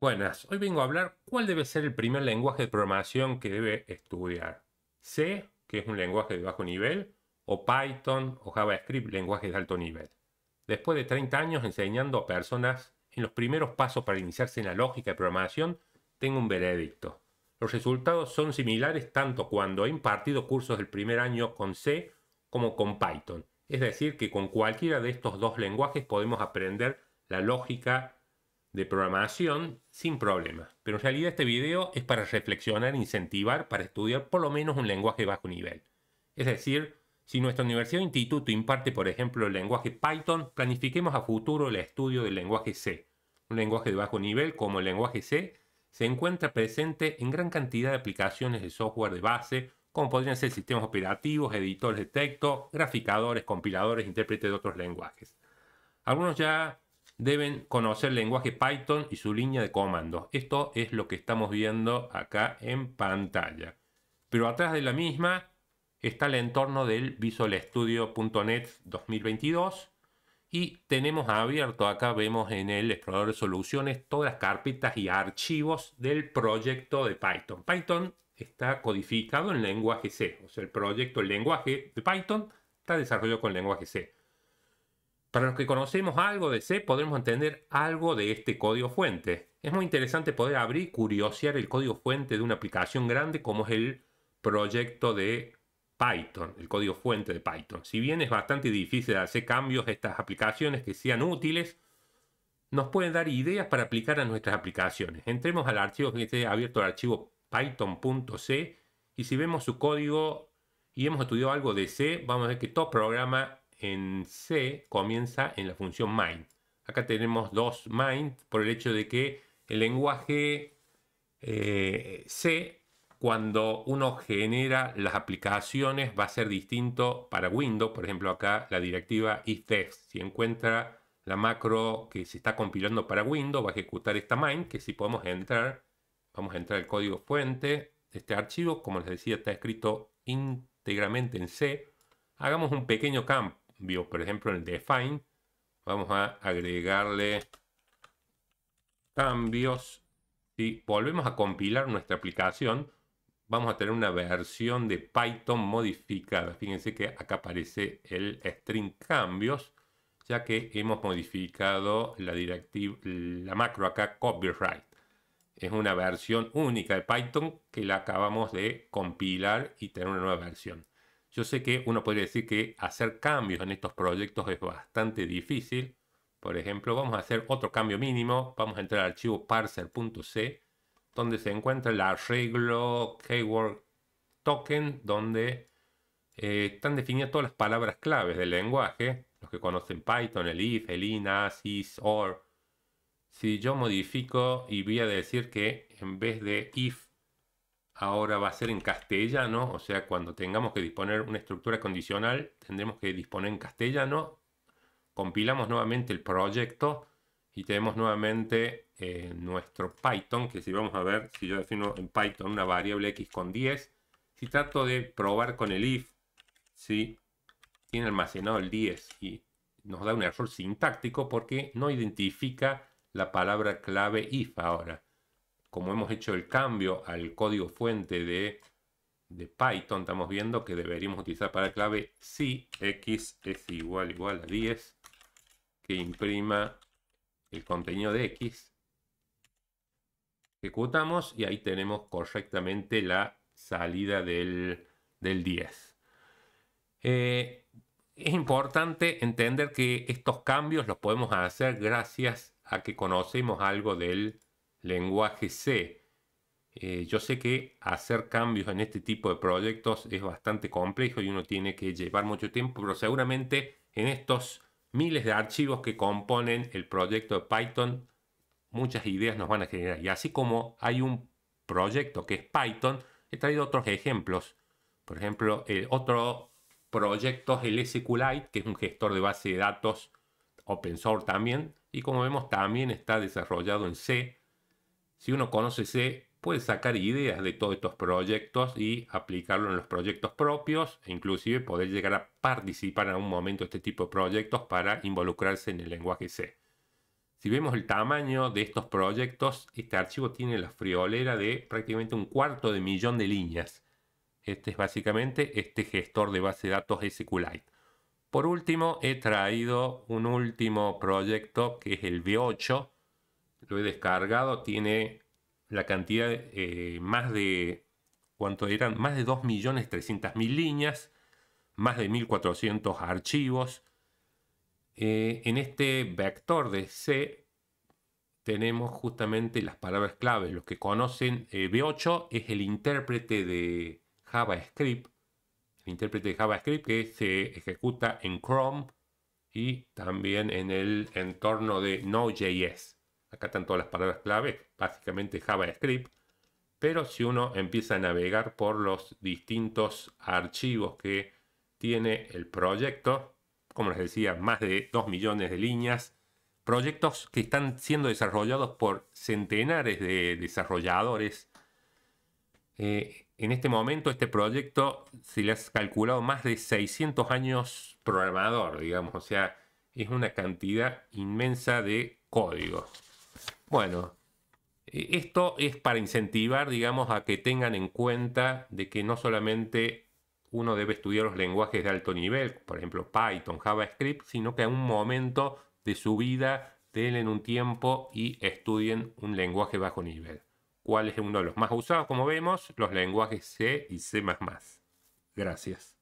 Buenas, hoy vengo a hablar cuál debe ser el primer lenguaje de programación que debe estudiar. C, que es un lenguaje de bajo nivel, o Python o JavaScript, lenguaje de alto nivel. Después de 30 años enseñando a personas en los primeros pasos para iniciarse en la lógica de programación, tengo un veredicto. Los resultados son similares tanto cuando he impartido cursos del primer año con C como con Python. Es decir, que con cualquiera de estos dos lenguajes podemos aprender la lógica de programación sin problemas. Pero en realidad este video es para reflexionar, incentivar, para estudiar por lo menos un lenguaje bajo nivel. Es decir, si nuestra universidad o instituto imparte, por ejemplo, el lenguaje Python, planifiquemos a futuro el estudio del lenguaje C. Un lenguaje de bajo nivel como el lenguaje C se encuentra presente en gran cantidad de aplicaciones de software de base, como podrían ser sistemas operativos, editores de texto, graficadores, compiladores, intérpretes de otros lenguajes. Algunos ya deben conocer el lenguaje Python y su línea de comandos. Esto es lo que estamos viendo acá en pantalla. Pero atrás de la misma está el entorno del Visual 2022 y tenemos abierto acá, vemos en el explorador de soluciones todas las carpetas y archivos del proyecto de Python. Python está codificado en lenguaje C, o sea, el proyecto, el lenguaje de Python está desarrollado con lenguaje C. Para los que conocemos algo de C, podremos entender algo de este código fuente. Es muy interesante poder abrir y curiosear el código fuente de una aplicación grande como es el proyecto de Python, el código fuente de Python. Si bien es bastante difícil hacer cambios a estas aplicaciones que sean útiles, nos pueden dar ideas para aplicar a nuestras aplicaciones. Entremos al archivo que esté abierto el archivo python.c y si vemos su código y hemos estudiado algo de C, vamos a ver que todo programa en C comienza en la función main. Acá tenemos dos main por el hecho de que el lenguaje eh, C, cuando uno genera las aplicaciones, va a ser distinto para Windows. Por ejemplo, acá la directiva text, Si encuentra la macro que se está compilando para Windows, va a ejecutar esta main. que si podemos entrar, vamos a entrar al código fuente de este archivo. Como les decía, está escrito íntegramente en C. Hagamos un pequeño campo por ejemplo, en el define vamos a agregarle cambios. Si volvemos a compilar nuestra aplicación, vamos a tener una versión de Python modificada. Fíjense que acá aparece el string cambios, ya que hemos modificado la directiva, la macro acá copyright. Es una versión única de Python que la acabamos de compilar y tener una nueva versión. Yo sé que uno podría decir que hacer cambios en estos proyectos es bastante difícil. Por ejemplo, vamos a hacer otro cambio mínimo. Vamos a entrar al archivo parser.c, donde se encuentra el arreglo keyword token, donde eh, están definidas todas las palabras claves del lenguaje. Los que conocen Python, el if, el in, is, or. Si yo modifico y voy a decir que en vez de if ahora va a ser en castellano, o sea, cuando tengamos que disponer una estructura condicional, tendremos que disponer en castellano, compilamos nuevamente el proyecto y tenemos nuevamente eh, nuestro Python, que si vamos a ver, si yo defino en Python una variable x con 10, si trato de probar con el if, si tiene almacenado el 10 y nos da un error sintáctico porque no identifica la palabra clave if ahora como hemos hecho el cambio al código fuente de, de Python, estamos viendo que deberíamos utilizar para clave si x es igual igual a 10, que imprima el contenido de x. Ejecutamos y ahí tenemos correctamente la salida del, 10. Eh, es importante entender que estos cambios los podemos hacer gracias a que conocemos algo del lenguaje C. Eh, yo sé que hacer cambios en este tipo de proyectos es bastante complejo y uno tiene que llevar mucho tiempo, pero seguramente en estos miles de archivos que componen el proyecto de Python, muchas ideas nos van a generar. Y así como hay un proyecto que es Python, he traído otros ejemplos. Por ejemplo, el otro proyecto es el SQLite, que es un gestor de base de datos open source también. Y como vemos, también está desarrollado en C si uno conoce C, puede sacar ideas de todos estos proyectos y aplicarlo en los proyectos propios e inclusive poder llegar a participar en un momento de este tipo de proyectos para involucrarse en el lenguaje C. Si vemos el tamaño de estos proyectos, este archivo tiene la friolera de prácticamente un cuarto de millón de líneas. Este es básicamente este gestor de base de datos SQLite. Por último, he traído un último proyecto que es el V8, lo he descargado, tiene la cantidad, eh, más de, ¿cuánto Más de 2.300.000 líneas, más de 1.400 archivos. Eh, en este vector de C tenemos justamente las palabras claves. Los que conocen eh, B8 es el intérprete de JavaScript. El intérprete de JavaScript que se ejecuta en Chrome y también en el entorno de Node.js. Acá están todas las palabras clave, básicamente JavaScript. Pero si uno empieza a navegar por los distintos archivos que tiene el proyecto, como les decía, más de 2 millones de líneas, proyectos que están siendo desarrollados por centenares de desarrolladores. Eh, en este momento este proyecto se le ha calculado más de 600 años programador, digamos, o sea, es una cantidad inmensa de códigos. Bueno, e, esto es para incentivar, digamos, a que tengan en cuenta de que no solamente uno debe estudiar los lenguajes de alto nivel, por ejemplo Python, JavaScript, sino que a un momento de su vida denle un tiempo y estudien un lenguaje bajo nivel. ¿Cuál es uno de los más usados? Como vemos, los lenguajes C y C++. Gracias.